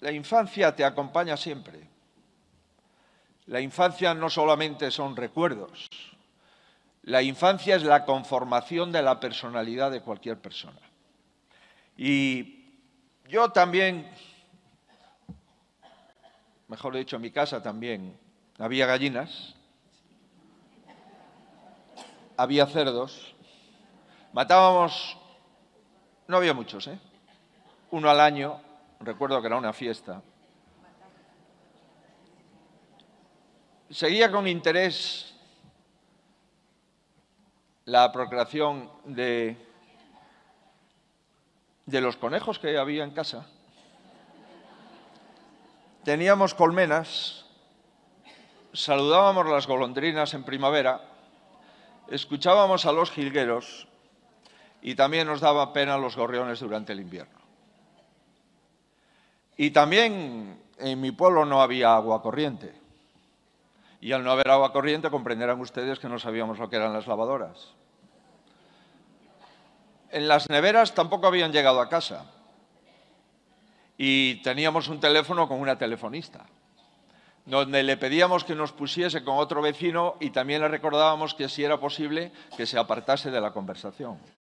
La infancia te acompaña siempre. La infancia no solamente son recuerdos. La infancia es la conformación de la personalidad de cualquier persona. Y yo también, mejor dicho, en mi casa también había gallinas, había cerdos, matábamos, no había muchos, ¿eh? Uno al año, recuerdo que era una fiesta. Seguía con interés la procreación de, de los conejos que había en casa. Teníamos colmenas, saludábamos las golondrinas en primavera, escuchábamos a los jilgueros y también nos daba pena los gorriones durante el invierno. Y también en mi pueblo no había agua corriente. Y al no haber agua corriente comprenderán ustedes que no sabíamos lo que eran las lavadoras. En las neveras tampoco habían llegado a casa. Y teníamos un teléfono con una telefonista, donde le pedíamos que nos pusiese con otro vecino y también le recordábamos que si era posible que se apartase de la conversación.